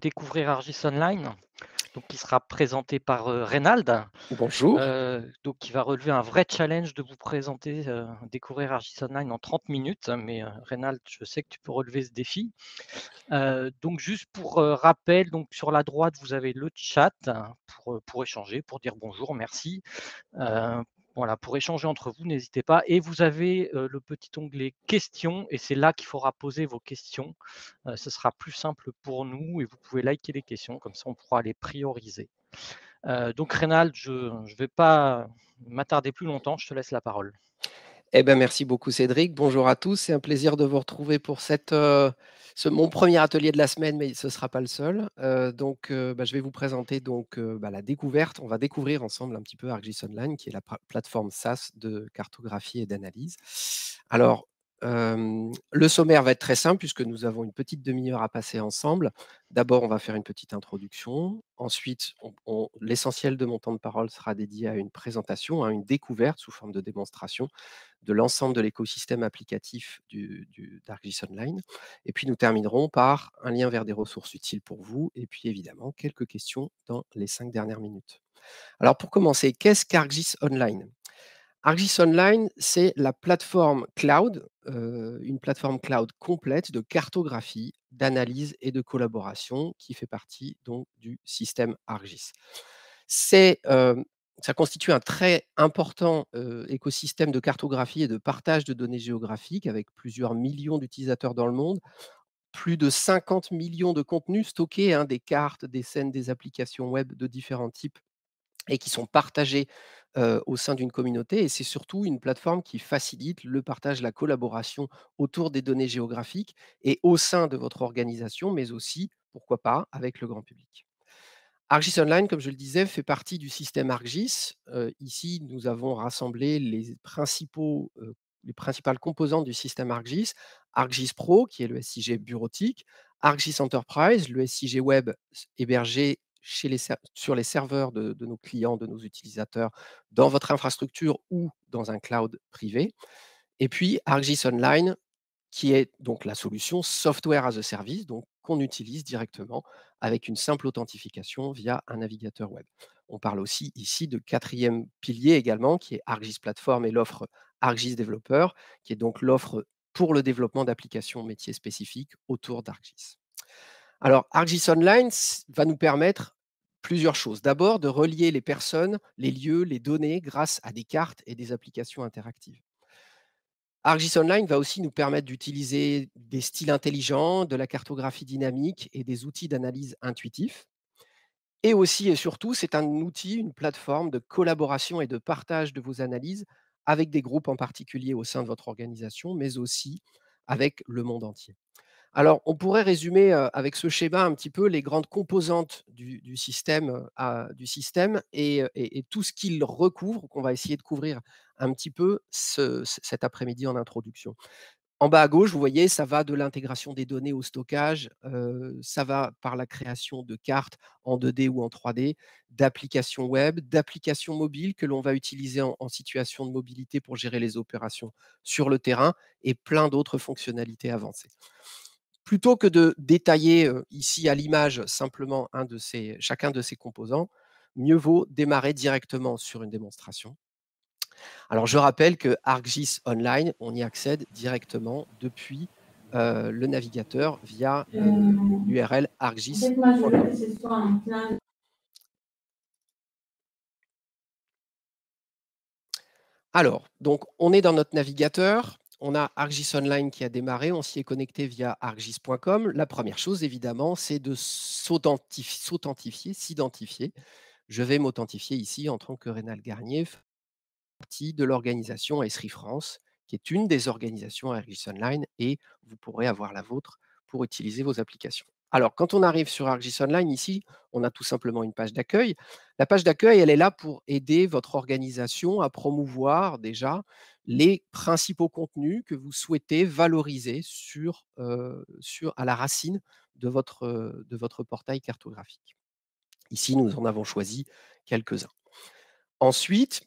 découvrir Argis Online, donc qui sera présenté par euh, Reynald. Bonjour. Euh, donc qui va relever un vrai challenge de vous présenter euh, découvrir Argis Online en 30 minutes, mais Reynald, je sais que tu peux relever ce défi. donc juste pour rappel, donc sur la droite vous avez le chat hein, pour, pour échanger, pour dire bonjour, merci, voilà, pour échanger entre vous, n'hésitez pas. Et vous avez le petit onglet questions, et c'est là qu'il faudra poser vos questions. ce sera plus simple pour nous, et vous pouvez liker les questions, comme ça on pourra les prioriser. donc Rénald, je ne vais pas m'attarder plus longtemps, je te laisse la parole. Eh ben, merci beaucoup Cédric. Bonjour à tous. C'est un plaisir de vous retrouver pour euh, ce, mon premier atelier de la semaine, mais ce ne sera pas le seul. Euh, donc, euh, bah, je vais vous présenter donc, bah, la découverte. On va découvrir ensemble un petit peu ArcGIS Online, qui est la plateforme SaaS de cartographie et d'analyse. Alors, le sommaire va être très simple puisque nous avons une petite demi-heure à passer ensemble. D'abord, on va faire une petite introduction. Ensuite, l'essentiel de mon temps de parole sera dédié à une présentation, à une découverte sous forme de démonstration de l'ensemble de l'écosystème applicatif du, Online. Et puis, nous terminerons par un lien vers des ressources utiles pour vous et puis, évidemment, quelques questions dans les cinq dernières minutes. Alors, pour commencer, qu'est-ce qu'ArcGIS Online ArcGIS Online, c'est la plateforme cloud une plateforme cloud complète de cartographie, d'analyse et de collaboration qui fait partie donc du système ArcGIS. C'est ça constitue un très important écosystème de cartographie et de partage de données géographiques avec plusieurs millions d'utilisateurs dans le monde, plus de 50 millions de contenus stockés, hein, des cartes, des scènes, des applications web de différents types et qui sont partagés au sein d'une communauté et c'est surtout une plateforme qui facilite le partage, la collaboration autour des données géographiques et au sein de votre organisation, mais aussi, pourquoi pas, avec le grand public. ArcGIS Online, comme je le disais, fait partie du système ArcGIS. ici, nous avons rassemblé les, principaux, les principales composantes du système ArcGIS. ArcGIS Pro, qui est le SIG bureautique, ArcGIS Enterprise, le SIG Web hébergé sur les serveurs de, nos clients, de nos utilisateurs, dans votre infrastructure ou dans un cloud privé. Et puis ArcGIS Online, qui est donc la solution software as a service, donc qu'on utilise directement avec une simple authentification via un navigateur web. On parle aussi ici de quatrième pilier également, qui est ArcGIS Platform et l'offre ArcGIS Developer, qui est donc l'offre pour le développement d'applications métiers spécifiques autour d'ArcGIS. Alors, ArcGIS Online va nous permettre plusieurs choses. D'abord, de relier les personnes, les lieux, les données grâce à des cartes et des applications interactives. ArcGIS Online va aussi nous permettre d'utiliser des styles intelligents, de la cartographie dynamique et des outils d'analyse intuitifs. Et aussi et surtout, c'est un outil, une plateforme de collaboration et de partage de vos analyses avec des groupes en particulier au sein de votre organisation, mais aussi avec le monde entier. Alors, on pourrait résumer avec ce schéma un petit peu les grandes composantes du, système, et, tout ce qu'il recouvre, qu'on va essayer de couvrir un petit peu cet après-midi en introduction. En bas à gauche, vous voyez, ça va de l'intégration des données au stockage, ça va par la création de cartes en 2D ou en 3D, d'applications web, d'applications mobiles que l'on va utiliser en, situation de mobilité pour gérer les opérations sur le terrain et plein d'autres fonctionnalités avancées plutôt que de détailler ici à l'image simplement un de ces, chacun de ces composants, mieux vaut démarrer directement sur une démonstration. Alors je rappelle que ArcGIS Online, on y accède directement depuis le navigateur via l'URL arcgis. Alors, donc on est dans notre navigateur on a ArcGIS Online qui a démarré, on s'y est connecté via argis.com. La première chose, évidemment, c'est de s'authentifier, s'identifier. Je vais m'authentifier ici en tant que Rénal Garnier, partie de l'organisation Esri France, qui est une des organisations ArcGIS Online, et vous pourrez avoir la vôtre pour utiliser vos applications. Alors, quand on arrive sur ArcGIS Online, ici, on a tout simplement une page d'accueil. La page d'accueil, elle est là pour aider votre organisation à promouvoir déjà les principaux contenus que vous souhaitez valoriser sur, euh, à la racine de votre, euh, de votre portail cartographique. Ici, nous en avons choisi quelques-uns. Ensuite,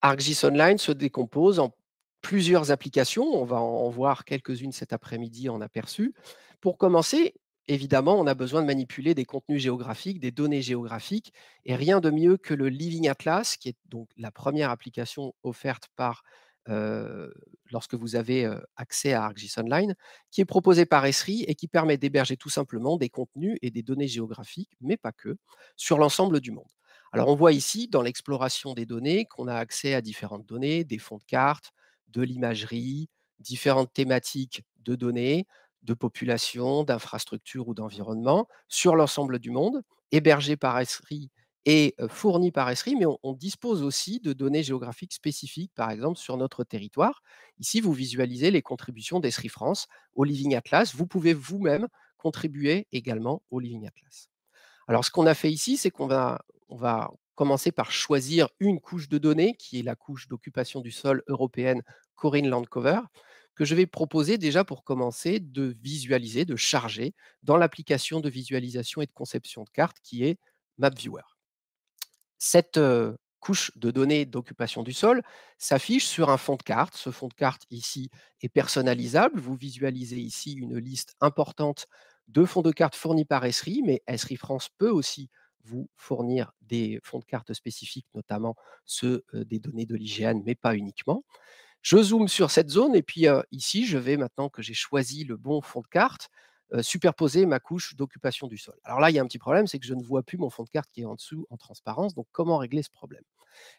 ArcGIS Online se décompose en plusieurs applications. On va en voir quelques-unes cet après-midi en aperçu. Pour commencer, évidemment, on a besoin de manipuler des contenus géographiques, des données géographiques, et rien de mieux que le Living Atlas, qui est donc la première application offerte par euh, lorsque vous avez euh, accès à ArcGIS Online, qui est proposé par Esri et qui permet d'héberger tout simplement des contenus et des données géographiques, mais pas que, sur l'ensemble du monde. Alors on voit ici dans l'exploration des données qu'on a accès à différentes données, des fonds de cartes, de l'imagerie, différentes thématiques de données, de population, d'infrastructures ou d'environnement sur l'ensemble du monde, hébergé par Esri et fourni par Esri, mais on, dispose aussi de données géographiques spécifiques, par exemple sur notre territoire. Ici, vous visualisez les contributions d'Esri France au Living Atlas. Vous pouvez vous-même contribuer également au Living Atlas. Alors, ce qu'on a fait ici, c'est qu'on va, on va commencer par choisir une couche de données, qui est la couche d'occupation du sol européenne Corinne Landcover que je vais proposer déjà pour commencer de visualiser, de charger dans l'application de visualisation et de conception de cartes qui est MapViewer. Cette couche de données d'occupation du sol s'affiche sur un fond de carte. Ce fond de carte ici est personnalisable. Vous visualisez ici une liste importante de fonds de cartes fournis par Esri, mais Esri France peut aussi vous fournir des fonds de carte spécifiques, notamment ceux des données de l'IGN, mais pas uniquement. Je zoome sur cette zone et puis ici, je vais maintenant que j'ai choisi le bon fond de carte, superposer ma couche d'occupation du sol. Alors là, il y a un petit problème, c'est que je ne vois plus mon fond de carte qui est en dessous en transparence. Donc, comment régler ce problème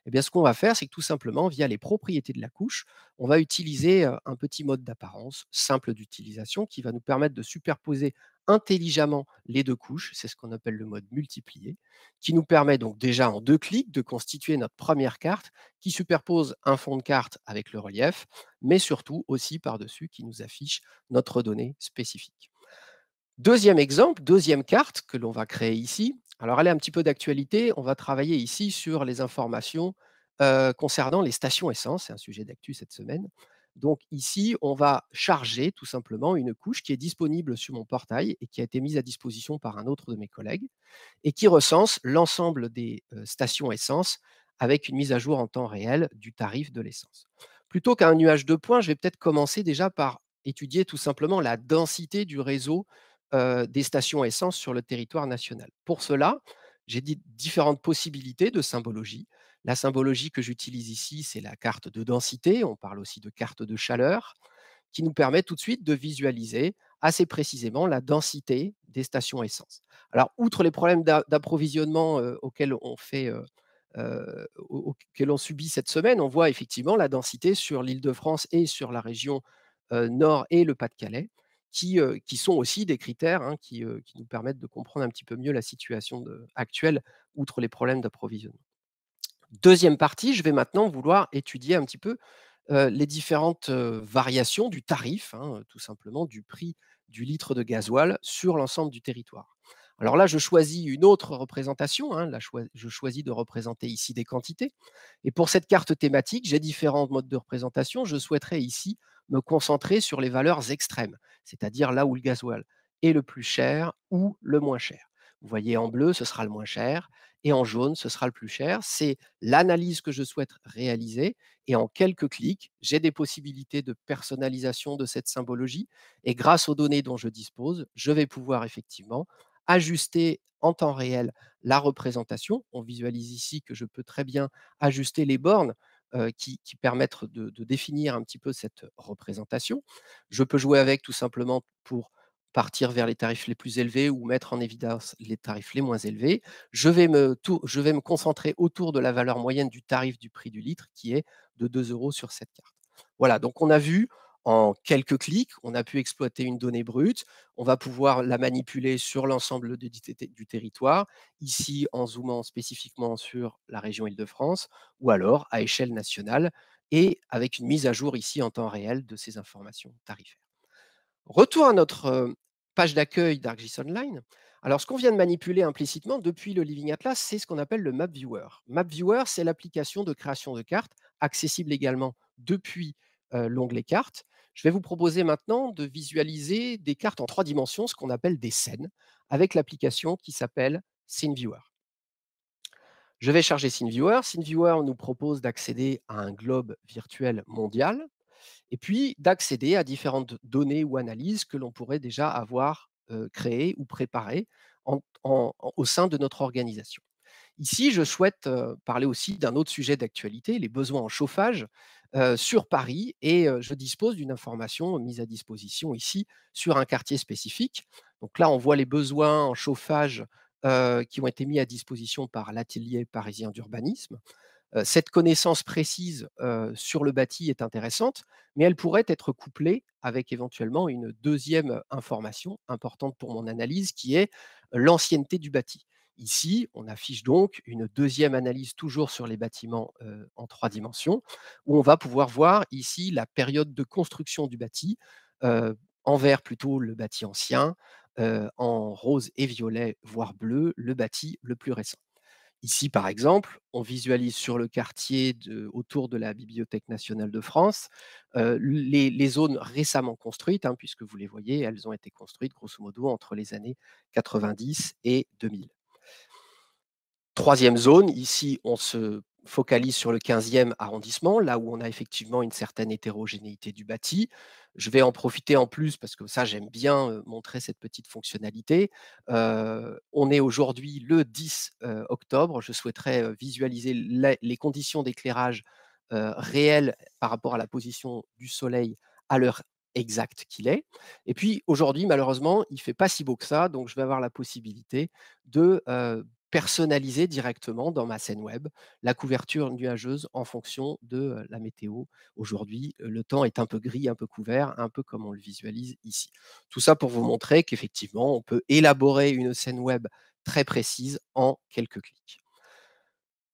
Eh bien, ce qu'on va faire, c'est que tout simplement, via les propriétés de la couche, on va utiliser un petit mode d'apparence simple d'utilisation qui va nous permettre de superposer intelligemment les deux couches, c'est ce qu'on appelle le mode multiplié, qui nous permet donc déjà en deux clics de constituer notre première carte qui superpose un fond de carte avec le relief, mais surtout aussi par-dessus qui nous affiche notre donnée spécifique. Deuxième exemple, deuxième carte que l'on va créer ici. Alors elle est un petit peu d'actualité, on va travailler ici sur les informations euh, concernant les stations essence, c'est un sujet d'actu cette semaine. Donc ici, on va charger tout simplement une couche qui est disponible sur mon portail et qui a été mise à disposition par un autre de mes collègues et qui recense l'ensemble des euh, stations essence avec une mise à jour en temps réel du tarif de l'essence. Plutôt qu'un nuage de points, je vais peut-être commencer déjà par étudier tout simplement la densité du réseau euh, des stations essence sur le territoire national. Pour cela, j'ai différentes possibilités de symbologie. La symbologie que j'utilise ici, c'est la carte de densité, on parle aussi de carte de chaleur, qui nous permet tout de suite de visualiser assez précisément la densité des stations essence. Alors, outre les problèmes d'approvisionnement auxquels on fait... subit cette semaine, on voit effectivement la densité sur l'île de France et sur la région Nord et le Pas-de-Calais, qui, qui, sont aussi des critères hein, qui, qui, nous permettent de comprendre un petit peu mieux la situation actuelle, outre les problèmes d'approvisionnement. Deuxième partie, je vais maintenant vouloir étudier un petit peu les différentes variations du tarif, hein, tout simplement du prix du litre de gasoil sur l'ensemble du territoire. Alors là, je choisis une autre représentation. Hein, je choisis de représenter ici des quantités. Et pour cette carte thématique, j'ai différents modes de représentation. Je souhaiterais ici me concentrer sur les valeurs extrêmes, c'est-à-dire là où le gasoil est le plus cher ou le moins cher. Vous voyez en bleu, ce sera le moins cher. Et en jaune, ce sera le plus cher. C'est l'analyse que je souhaite réaliser. Et en quelques clics, j'ai des possibilités de personnalisation de cette symbologie. Et grâce aux données dont je dispose, je vais pouvoir effectivement ajuster en temps réel la représentation. On visualise ici que je peux très bien ajuster les bornes euh, qui, permettent de, définir un petit peu cette représentation. Je peux jouer avec tout simplement pour partir vers les tarifs les plus élevés ou mettre en évidence les tarifs les moins élevés. Je vais me, je vais me concentrer autour de la valeur moyenne du tarif du prix du litre qui est de 2 euros sur cette carte. Voilà, donc on a vu en quelques clics, on a pu exploiter une donnée brute, on va pouvoir la manipuler sur l'ensemble du, du territoire, ici en zoomant spécifiquement sur la région Île-de-France, ou alors à échelle nationale, et avec une mise à jour ici en temps réel de ces informations tarifaires. Retour à notre page d'accueil d'ArcGIS Online. Alors, ce qu'on vient de manipuler implicitement depuis le Living Atlas, c'est ce qu'on appelle le Map Viewer. Map Viewer, c'est l'application de création de cartes, accessible également depuis l'onglet cartes. Je vais vous proposer maintenant de visualiser des cartes en trois dimensions, ce qu'on appelle des scènes, avec l'application qui s'appelle Viewer. Je vais charger Scene Viewer nous propose d'accéder à un globe virtuel mondial et puis d'accéder à différentes données ou analyses que l'on pourrait déjà avoir créées ou préparées au sein de notre organisation. Ici, je souhaite parler aussi d'un autre sujet d'actualité, les besoins en chauffage sur Paris, et je dispose d'une information mise à disposition ici sur un quartier spécifique. Donc là, on voit les besoins en chauffage qui ont été mis à disposition par l'atelier parisien d'urbanisme cette connaissance précise sur le bâti est intéressante, mais elle pourrait être couplée avec éventuellement une deuxième information importante pour mon analyse, qui est l'ancienneté du bâti. Ici, on affiche donc une deuxième analyse toujours sur les bâtiments en trois mmh. dimensions, où on va pouvoir voir ici la période de construction du bâti, en vert plutôt le bâti ancien, en rose et violet, voire bleu, le bâti le plus récent. Ici, par exemple, on visualise sur le quartier autour de la Bibliothèque nationale de France les, zones récemment construites, hein, puisque vous les voyez, elles ont été construites grosso modo entre les années 90 et 2000. Troisième zone, ici on se focalise sur le 15e arrondissement, là où on a effectivement une certaine hétérogénéité du bâti. Je vais en profiter en plus parce que ça, j'aime bien euh, montrer cette petite fonctionnalité. Euh, on est aujourd'hui le 10 euh, octobre. Je souhaiterais visualiser les conditions d'éclairage réelles par rapport à la position du soleil à l'heure exacte qu'il est. Et puis aujourd'hui, malheureusement, il ne fait pas si beau que ça, donc je vais avoir la possibilité de personnaliser directement dans ma scène web la couverture nuageuse en fonction de la météo. Aujourd'hui, le temps est un peu gris, un peu couvert, un peu comme on le visualise ici. Tout ça pour vous montrer qu'effectivement, on peut élaborer une scène web très précise en quelques clics.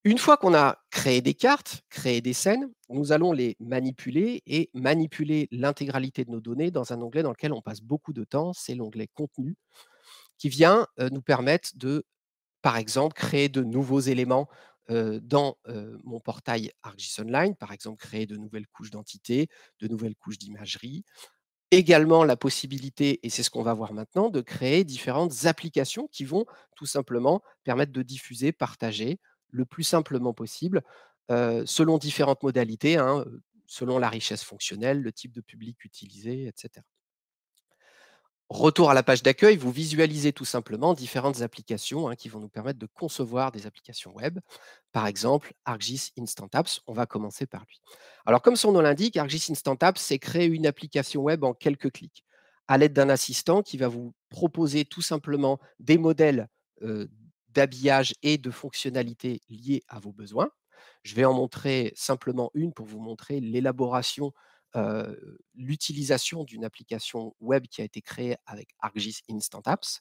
Une fois qu'on a créé des cartes, créé des scènes, nous allons les manipuler et manipuler l'intégralité de nos données dans un onglet dans lequel on passe beaucoup de temps, c'est l'onglet contenu, qui vient nous permettre de par exemple, créer de nouveaux éléments dans mon portail ArcGIS Online, par exemple, créer de nouvelles couches d'entités, de nouvelles couches d'imagerie. Également la possibilité, et c'est ce qu'on va voir maintenant, de créer différentes applications qui vont tout simplement permettre de diffuser, partager le plus simplement possible, selon différentes modalités, hein, selon la richesse fonctionnelle, le type de public utilisé, etc. Retour à la page d'accueil, vous visualisez tout simplement différentes applications hein, qui vont nous permettre de concevoir des applications web. Par exemple, Argis Instant Apps, on va commencer par lui. Alors comme son nom l'indique, Argis Instant Apps, c'est créer une application web en quelques clics à l'aide d'un assistant qui va vous proposer tout simplement des modèles euh, d'habillage et de fonctionnalités liées à vos besoins. Je vais en montrer simplement une pour vous montrer l'élaboration l'utilisation d'une application web qui a été créée avec ArcGIS Instant Apps.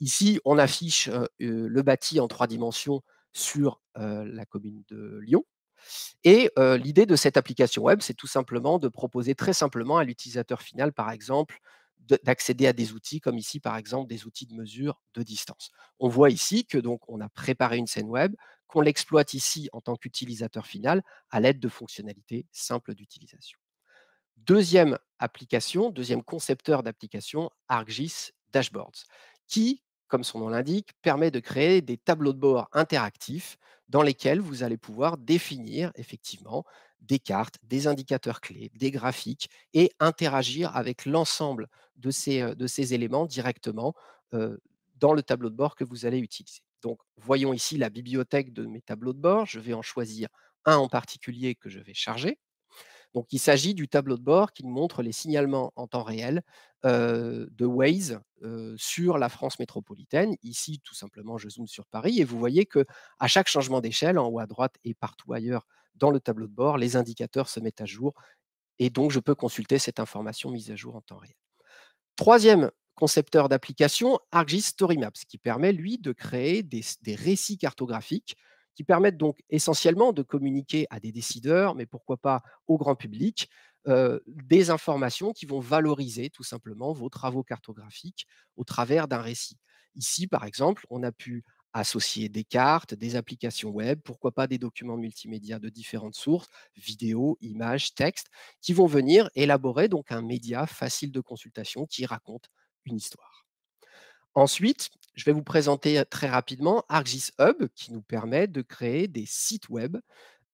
Ici, on affiche le bâti en trois dimensions sur la commune de Lyon. Et l'idée de cette application web, c'est tout simplement de proposer très simplement à l'utilisateur final, par exemple, d'accéder à des outils comme ici par exemple des outils de mesure de distance. On voit ici que donc on a préparé une scène web qu'on l'exploite ici en tant qu'utilisateur final à l'aide de fonctionnalités simples d'utilisation. Deuxième application, deuxième concepteur d'application, ArcGIS Dashboards, qui, comme son nom l'indique, permet de créer des tableaux de bord interactifs dans lesquels vous allez pouvoir définir effectivement des cartes, des indicateurs clés, des graphiques et interagir avec l'ensemble de ces, euh, de ces éléments directement euh, dans le tableau de bord que vous allez utiliser. Donc, voyons ici la bibliothèque de mes tableaux de bord. Je vais en choisir un en particulier que je vais charger. Donc il s'agit du tableau de bord qui montre les signalements en temps réel de Waze sur la France métropolitaine. Ici, tout simplement, je zoome sur Paris et vous voyez que à chaque changement d'échelle, en haut à droite et partout ailleurs dans le tableau de bord, les indicateurs se mettent à jour et donc je peux consulter cette information mise à jour en temps réel. Troisième concepteur d'application, ArcGIS StoryMaps, qui permet, lui, de créer des récits cartographiques qui permettent donc essentiellement de communiquer à des décideurs, mais pourquoi pas au grand public, euh, des informations qui vont valoriser tout simplement vos travaux cartographiques au travers d'un récit. Ici, par exemple, on a pu associer des cartes, des applications web, pourquoi pas des documents multimédia de différentes sources, vidéos, images, textes, qui vont venir élaborer donc un média facile de consultation qui raconte une histoire. Ensuite, je vais vous présenter très rapidement ArcGIS Hub qui nous permet de créer des sites web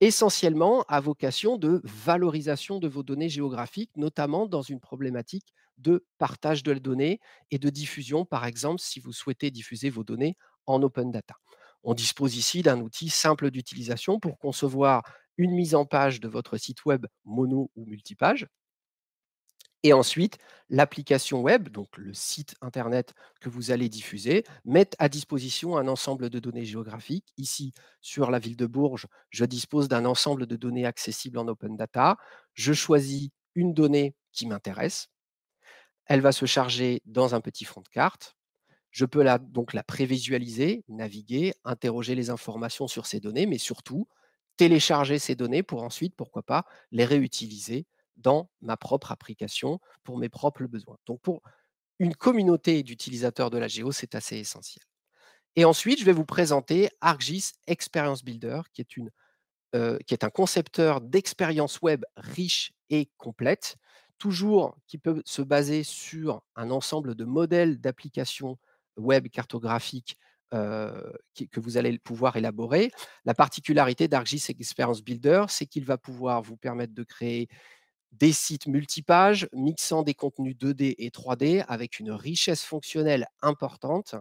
essentiellement à vocation de valorisation de vos données géographiques, notamment dans une problématique de partage de la donnée et de diffusion, par exemple, si vous souhaitez diffuser vos données en open data. On dispose ici d'un outil simple d'utilisation pour concevoir une mise en page de votre site web mono ou multipage, et ensuite, l'application web, donc le site internet que vous allez diffuser, met à disposition un ensemble de données géographiques. Ici, sur la ville de Bourges, je dispose d'un ensemble de données accessibles en open data. Je choisis une donnée qui m'intéresse. Elle va se charger dans un petit front de carte. Je peux la, donc la prévisualiser, naviguer, interroger les informations sur ces données, mais surtout télécharger ces données pour ensuite, pourquoi pas, les réutiliser dans ma propre application pour mes propres besoins. Donc pour une communauté d'utilisateurs de la Géo, c'est assez essentiel. Et ensuite, je vais vous présenter ArcGIS Experience Builder, qui est, une, euh, qui est un concepteur d'expérience web riche et complète, toujours qui peut se baser sur un ensemble de modèles d'applications web cartographiques euh, que vous allez pouvoir élaborer. La particularité d'ArcGIS Experience Builder, c'est qu'il va pouvoir vous permettre de créer des sites multipages mixant des contenus 2D et 3D avec une richesse fonctionnelle importante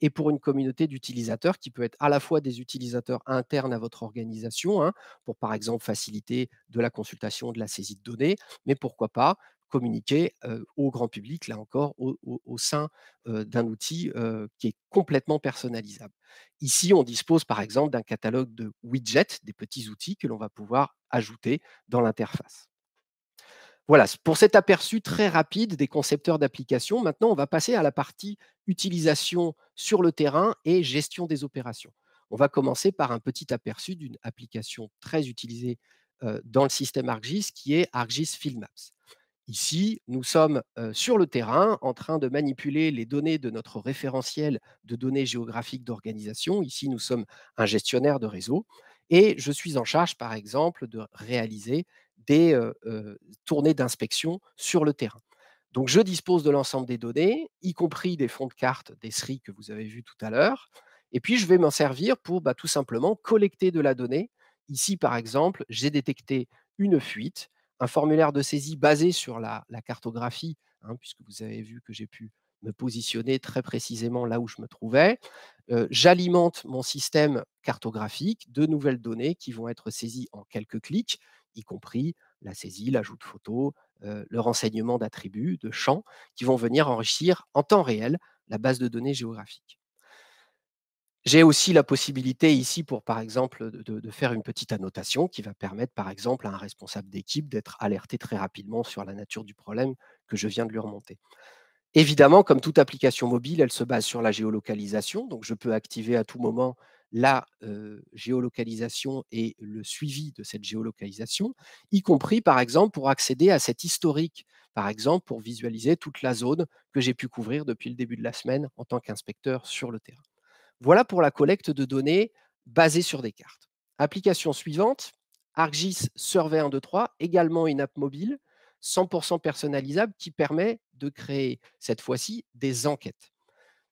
et pour une communauté d'utilisateurs qui peut être à la fois des utilisateurs internes à votre organisation, hein, pour par exemple faciliter de la consultation, de la saisie de données, mais pourquoi pas communiquer au grand public, là encore, au, sein d'un outil qui est complètement personnalisable. Ici, on dispose par exemple d'un catalogue de widgets, des petits outils que l'on va pouvoir ajouter dans l'interface. Voilà, pour cet aperçu très rapide des concepteurs d'applications, maintenant on va passer à la partie utilisation sur le terrain et gestion des opérations. On va commencer par un petit aperçu d'une application très utilisée euh, dans le système ArcGIS qui est ArcGIS Field Maps. Ici, nous sommes euh, sur le terrain en train de manipuler les données de notre référentiel de données géographiques d'organisation. Ici, nous sommes un gestionnaire de réseau et je suis en charge, par exemple, de réaliser des tournées d'inspection sur le terrain. Donc je dispose de l'ensemble des données, y compris des fonds de cartes, des SRI que vous avez vus tout à l'heure, et puis je vais m'en servir pour bah, tout simplement collecter de la donnée. Ici, par exemple, j'ai détecté une fuite, un formulaire de saisie basé sur la, cartographie, hein, puisque vous avez vu que j'ai pu me positionner très précisément là où je me trouvais. J'alimente mon système cartographique de nouvelles données qui vont être saisies en quelques clics, y compris la saisie, l'ajout de photos, le renseignement d'attributs, de champs, qui vont venir enrichir en temps réel la base de données géographique. J'ai aussi la possibilité ici pour, par exemple, de, de, faire une petite annotation qui va permettre, par exemple, à un responsable d'équipe d'être alerté très rapidement sur la nature du problème que je viens de lui remonter. Évidemment, comme toute application mobile, elle se base sur la géolocalisation. Donc, je peux activer à tout moment la géolocalisation et le suivi de cette géolocalisation, y compris, par exemple, pour accéder à cet historique, par exemple, pour visualiser toute la zone que j'ai pu couvrir depuis le début de la semaine en tant qu'inspecteur sur le terrain. Voilà pour la collecte de données basée sur des cartes. Application suivante, ArcGIS Survey 123, également une app mobile, 100% personnalisable, qui permet de créer cette fois-ci des enquêtes,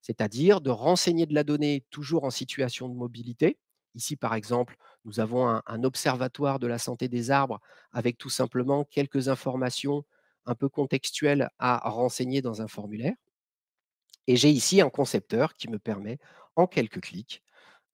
c'est-à-dire de renseigner de la donnée toujours en situation de mobilité. Ici, par exemple, nous avons un, observatoire de la santé des arbres avec tout simplement quelques informations un peu contextuelles à renseigner dans un formulaire. Et j'ai ici un concepteur qui me permet, en quelques clics,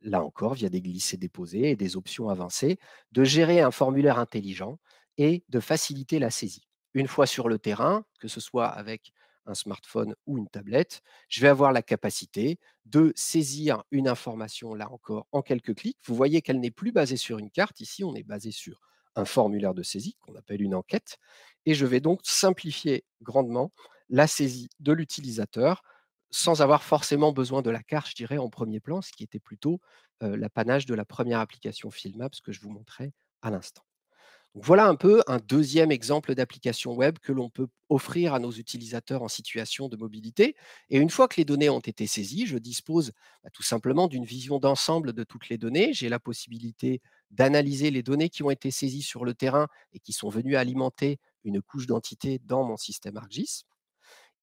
là encore, via des glissés-déposés et des options avancées, de gérer un formulaire intelligent et de faciliter la saisie une fois sur le terrain, que ce soit avec un smartphone ou une tablette, je vais avoir la capacité de saisir une information, là encore, en quelques clics. Vous voyez qu'elle n'est plus basée sur une carte. Ici, on est basé sur un formulaire de saisie qu'on appelle une enquête. Et je vais donc simplifier grandement la saisie de l'utilisateur sans avoir forcément besoin de la carte, je dirais, en premier plan, ce qui était plutôt euh, l'apanage de la première application Filmaps que je vous montrais à l'instant voilà un peu un deuxième exemple d'application web que l'on peut offrir à nos utilisateurs en situation de mobilité. Et une fois que les données ont été saisies, je dispose bah, tout simplement d'une vision d'ensemble de toutes les données. J'ai la possibilité d'analyser les données qui ont été saisies sur le terrain et qui sont venues alimenter une couche d'entité dans mon système ArcGIS.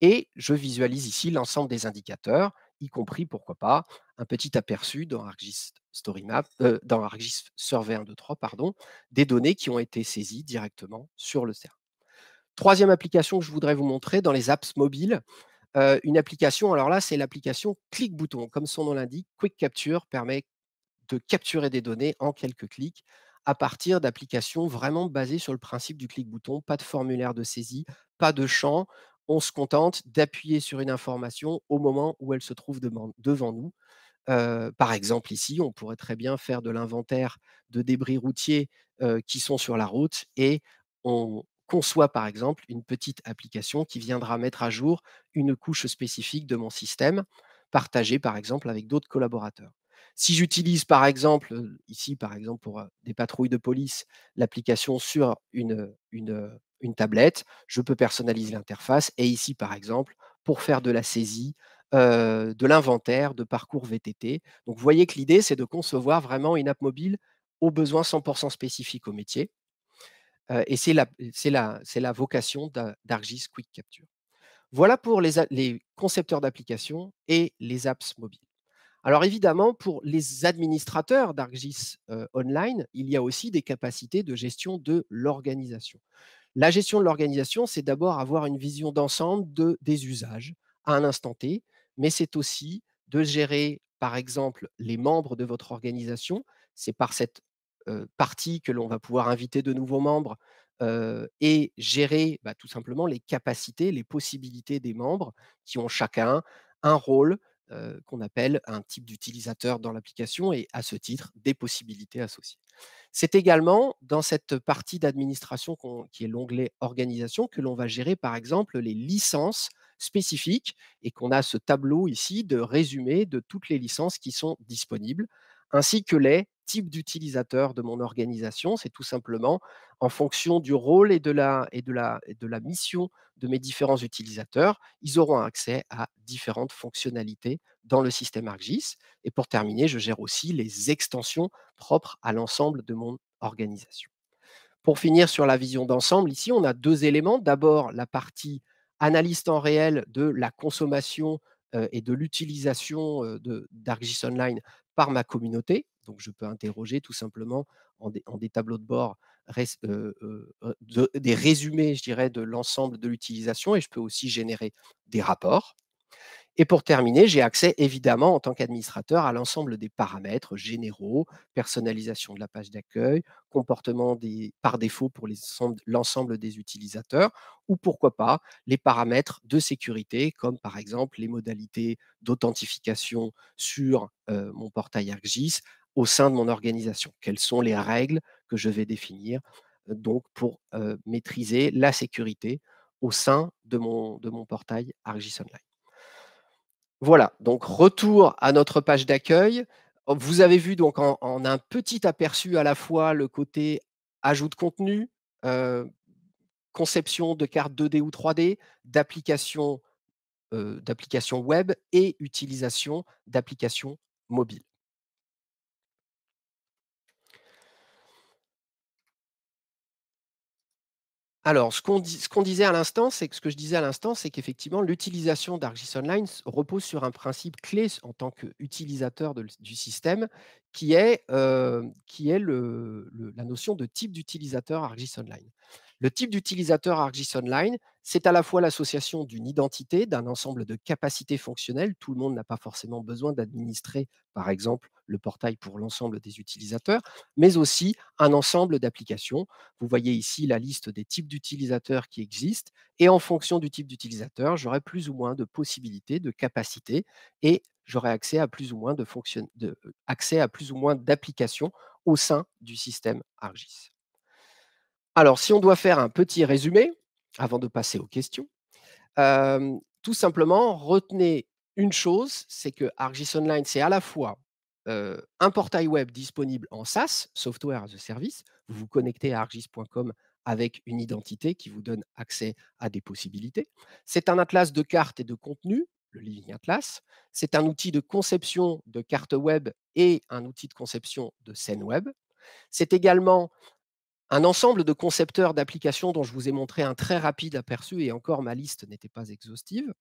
Et je visualise ici l'ensemble des indicateurs, y compris, pourquoi pas, un petit aperçu dans ArcGIS, Story Map, euh, dans ArcGIS Survey 1.2.3, pardon, des données qui ont été saisies directement sur le serveur. Troisième application que je voudrais vous montrer dans les apps mobiles, euh, une application, alors là c'est l'application Clic Bouton, comme son nom l'indique, Quick Capture permet de capturer des données en quelques clics à partir d'applications vraiment basées sur le principe du clic-bouton, pas de formulaire de saisie, pas de champ, on se contente d'appuyer sur une information au moment où elle se trouve devant nous par exemple, ici, on pourrait très bien faire de l'inventaire de débris routiers qui sont sur la route et on conçoit par exemple une petite application qui viendra mettre à jour une couche spécifique de mon système, partagée par exemple avec d'autres collaborateurs. Si j'utilise par exemple, ici par exemple pour des patrouilles de police, l'application sur une tablette, je peux personnaliser l'interface et ici par exemple pour faire de la saisie, de l'inventaire, de parcours VTT. Donc vous voyez que l'idée, c'est de concevoir vraiment une app mobile aux besoins 100% spécifiques au métier. et c'est la, vocation d'Argis Quick Capture. Voilà pour les, concepteurs d'applications et les apps mobiles. Alors évidemment, pour les administrateurs d'Argis Online, il y a aussi des capacités de gestion de l'organisation. La gestion de l'organisation, c'est d'abord avoir une vision d'ensemble de, des usages à un instant T, mais c'est aussi de gérer, par exemple, les membres de votre organisation. C'est par cette partie que l'on va pouvoir inviter de nouveaux membres et gérer bah, tout simplement les capacités, les possibilités des membres qui ont chacun un rôle qu'on appelle un type d'utilisateur dans l'application et à ce titre des possibilités associées. C'est également dans cette partie d'administration qui est l'onglet organisation que l'on va gérer par exemple les licences spécifique et qu'on a ce tableau ici de résumé de toutes les licences qui sont disponibles, ainsi que les types d'utilisateurs de mon organisation. C'est tout simplement en fonction du rôle et de la, et de la, et de la mission de mes différents utilisateurs, ils auront accès à différentes fonctionnalités dans le système ArcGIS. Et pour terminer, je gère aussi les extensions propres à l'ensemble de mon organisation. Pour finir sur la vision d'ensemble, ici, on a deux éléments. D'abord, la partie analyse temps réel de la consommation et de l'utilisation de d'ArcGIS Online par ma communauté. Donc, je peux interroger tout simplement en des, tableaux de bord des résumés, je dirais, de l'ensemble de l'utilisation et je peux aussi générer des rapports et pour terminer, j'ai accès évidemment en tant qu'administrateur à l'ensemble des paramètres généraux, personnalisation de la page d'accueil, comportement par défaut pour l'ensemble des utilisateurs, ou pourquoi pas les paramètres de sécurité, comme par exemple les modalités d'authentification sur euh, mon portail ArcGIS au sein de mon organisation. Quelles sont les règles que je vais définir euh, donc pour euh, maîtriser la sécurité au sein de mon, de mon portail ArcGIS Online. Voilà, donc retour à notre page d'accueil. Oh, vous avez vu donc en, un petit aperçu à la fois le côté ajout de contenu, euh, conception de cartes 2D ou 3D, d'applications euh, web et utilisation d'applications mobiles. Alors, ce disait à l'instant, c'est que ce que je disais à l'instant, c'est qu'effectivement, l'utilisation d'Argis Online repose sur un principe clé en tant qu'utilisateur du système, qui est, euh, qui est la notion de type d'utilisateur Argis Online. Le type d'utilisateur ArcGIS Online, c'est à la fois l'association d'une identité, d'un ensemble de capacités fonctionnelles. Tout le monde n'a pas forcément besoin d'administrer, par exemple, le portail pour l'ensemble des utilisateurs, mais aussi un ensemble d'applications. Vous voyez ici la liste des types d'utilisateurs qui existent. Et en fonction du type d'utilisateur, j'aurai plus ou moins de possibilités, de capacités, et j'aurai accès à plus ou moins d'applications au sein du système ArcGIS. Alors, si on doit faire un petit résumé, avant de passer aux questions, euh, tout simplement, retenez une chose, c'est que Argis Online, c'est à la fois euh, un portail web disponible en SaaS, Software as a Service. Vous vous connectez à argis.com avec une identité qui vous donne accès à des possibilités. C'est un atlas de cartes et de contenus, le Living Atlas. C'est un outil de conception de cartes web et un outil de conception de scène web. C'est également un ensemble de concepteurs d'applications dont je vous ai montré un très rapide aperçu, et encore ma liste n'était pas exhaustive.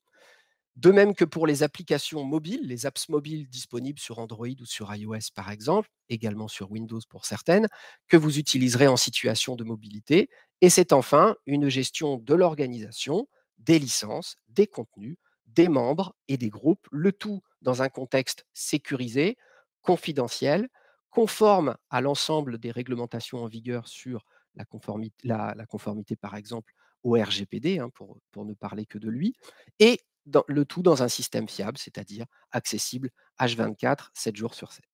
De même que pour les applications mobiles, les apps mobiles disponibles sur Android ou sur iOS par exemple, également sur Windows pour certaines, que vous utiliserez en situation de mobilité. Et c'est enfin une gestion de l'organisation, des licences, des contenus, des membres et des groupes, le tout dans un contexte sécurisé, confidentiel, conforme à l'ensemble des réglementations en vigueur sur la conformité, par exemple, au RGPD, hein, pour, ne parler que de lui, et le tout dans un système fiable, c'est-à-dire accessible H24, 7 jours sur 7.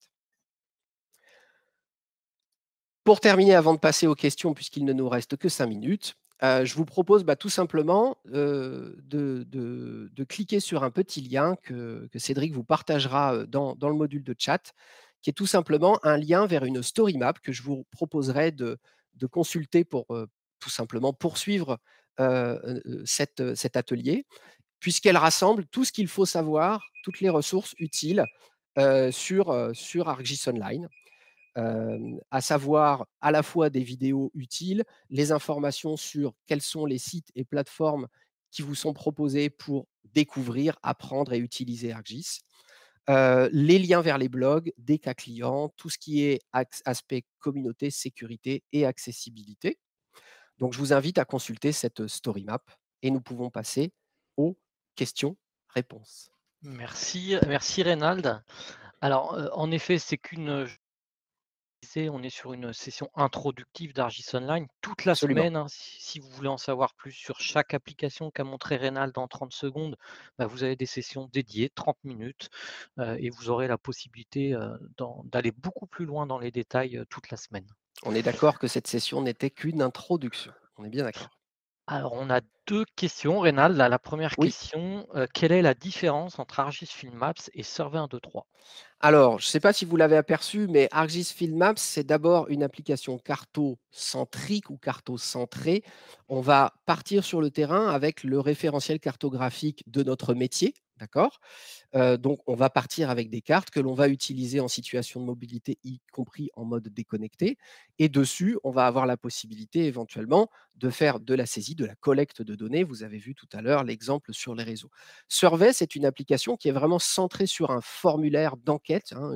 Pour terminer, avant de passer aux questions, puisqu'il ne nous reste que 5 minutes, euh, je vous propose bah, tout simplement euh, de, cliquer sur un petit lien que, Cédric vous partagera euh, dans, dans, le module de chat qui est tout simplement un lien vers une story map que je vous proposerai de, consulter pour tout simplement poursuivre cet atelier, puisqu'elle rassemble tout ce qu'il faut savoir, toutes les ressources utiles sur, sur ArcGIS Online. à savoir à la fois des vidéos utiles, les informations sur quels sont les sites et plateformes qui vous sont proposés pour découvrir, apprendre et utiliser ArcGIS les liens vers les blogs, des cas clients, tout ce qui est aspect communauté, sécurité et accessibilité. Donc, je vous invite à consulter cette story map et nous pouvons passer aux questions-réponses. Merci, merci Reynald. Alors, en effet, c'est qu'une on est sur une session introductive d'Argis Online toute la semaine. Hein. si, vous voulez en savoir plus sur chaque application qu'a montré Rénal dans 30 secondes, bah, vous avez des sessions dédiées, 30 minutes, euh, et vous aurez la possibilité euh, d'aller beaucoup plus loin dans les détails euh, toute la semaine. On est d'accord que cette session n'était qu'une introduction. On est bien d'accord. Alors, on a deux questions, Rénal. La, première question, euh, quelle est la différence entre Argis Field Maps et Survey 123? Alors, je ne sais pas si vous l'avez aperçu, mais Argis Field Maps, c'est d'abord une application carto-centrique ou carto-centrée. On va partir sur le terrain avec le référentiel cartographique de notre métier, D'accord Donc, on va partir avec des cartes que l'on va utiliser en situation de mobilité, y compris en mode déconnecté. Et dessus, on va avoir la possibilité éventuellement de faire de la saisie, de la collecte de données. Vous avez vu tout à l'heure l'exemple sur les réseaux. Survey, c'est une application qui est vraiment centrée sur un formulaire d'enquête, hein,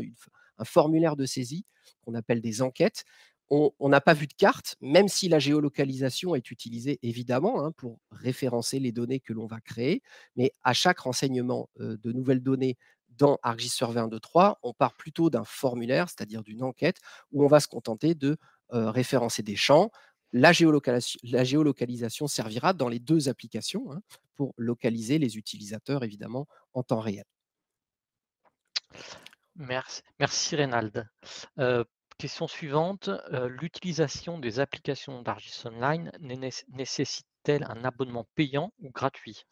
un formulaire de saisie qu'on appelle des enquêtes on n'a pas vu de carte, même si la géolocalisation est utilisée évidemment hein, pour référencer les données que l'on va créer, mais à chaque renseignement euh, de nouvelles données dans ArcGIS Server 1.2.3, on part plutôt d'un formulaire, c'est-à-dire d'une enquête, où on va se contenter de euh, référencer des champs. La, géolocalisation, servira dans les deux applications hein, pour localiser les utilisateurs, évidemment, en temps réel. Merci, merci Reynald. Euh, Question suivante, l'utilisation des applications d'Argis Online nécessite-t-elle un abonnement payant ou gratuit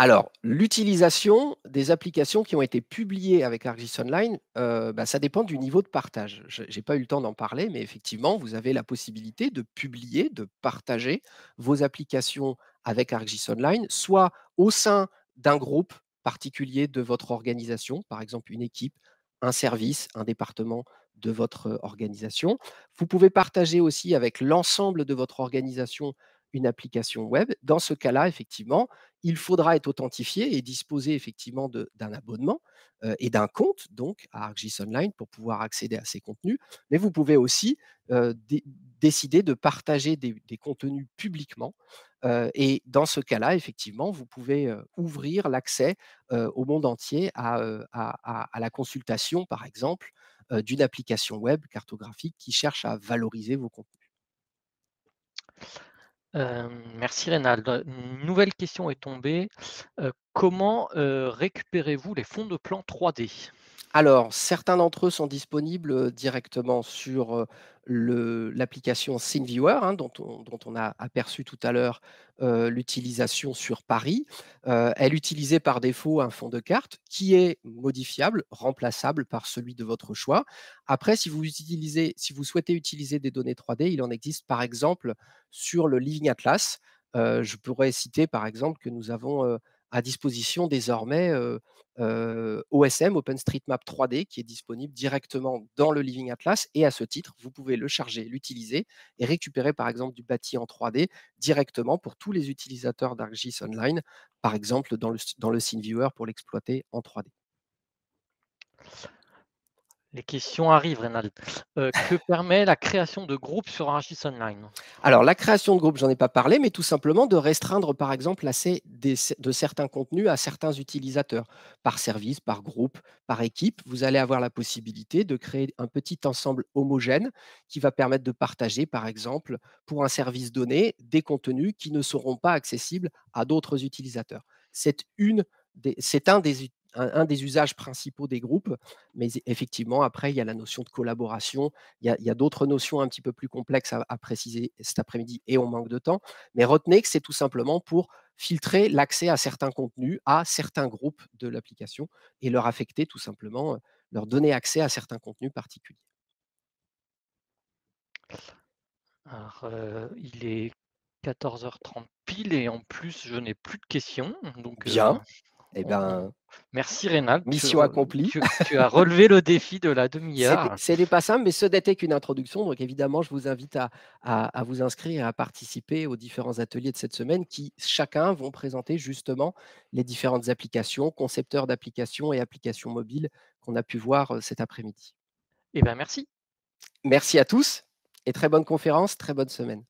alors, l'utilisation des applications qui ont été publiées avec Argis Online, bah, ça dépend du niveau de partage. Je n'ai pas eu le temps d'en parler, mais effectivement, vous avez la possibilité de publier, de partager vos applications avec Argis Online, soit au sein d'un groupe particulier de votre organisation, par exemple une équipe, un service, un département de votre organisation. Vous pouvez partager aussi avec l'ensemble de votre organisation une application web. Dans ce cas-là, effectivement, il faudra être authentifié et disposer effectivement d'un abonnement et d'un compte donc à ArcGIS Online pour pouvoir accéder à ces contenus. Mais vous pouvez aussi décider de partager des, contenus publiquement. et dans ce cas-là, effectivement, vous pouvez ouvrir l'accès au monde entier à, la consultation, par exemple, euh, d'une application web cartographique qui cherche à valoriser vos contenus. Euh, merci Rénal. Une nouvelle question est tombée. Euh, comment récupérez-vous les fonds de plan 3D alors, certains d'entre eux sont disponibles directement sur l'application SceneViewer, hein, dont, on, a aperçu tout à l'heure euh, l'utilisation sur Paris, euh, elle utilisait par défaut un fond de carte qui est modifiable, remplaçable par celui de votre choix. Après, si vous, utilisez, si vous souhaitez utiliser des données 3D, il en existe par exemple sur le Living Atlas. Euh, je pourrais citer par exemple que nous avons à disposition désormais OSM, OpenStreetMap 3D, qui est disponible directement dans le Living Atlas. Et à ce titre, vous pouvez le charger, l'utiliser et récupérer par exemple du bâti en 3D directement pour tous les utilisateurs d'ArcGIS Online, par exemple dans le, dans le pour l'exploiter en 3D. Les questions arrivent, Renald. Euh, que permet la création de groupes sur Archis Online Alors, la création de groupes, j'en ai pas parlé, mais tout simplement de restreindre, par exemple, l'accès de certains contenus à certains utilisateurs. Par service, par groupe, par équipe, vous allez avoir la possibilité de créer un petit ensemble homogène qui va permettre de partager, par exemple, pour un service donné, des contenus qui ne seront pas accessibles à d'autres utilisateurs. C'est une c'est un des, un, des usages principaux des groupes. Mais effectivement, après, il y a la notion de collaboration. Il y a, d'autres notions un petit peu plus complexes à, préciser cet après-midi et on manque de temps. Mais retenez que c'est tout simplement pour filtrer l'accès à certains contenus, à certains groupes de l'application et leur affecter tout simplement, euh, leur donner accès à certains contenus particuliers. Alors, euh, il est 14h30 pile et en plus, je n'ai plus de questions. Donc, Bien. Euh, eh ben, Merci Rénal. Mission accomplie. Tu, as relevé le défi de la demi-heure. ce n'est pas simple, mais ce n'était qu'une introduction. Donc évidemment, je vous invite à, à, vous inscrire et à participer aux différents ateliers de cette semaine qui, chacun, vont présenter justement les différentes applications, concepteurs d'applications et applications mobiles qu'on a pu voir euh, cet après-midi. Eh bien, merci. Merci à tous et très bonne conférence, très bonne semaine.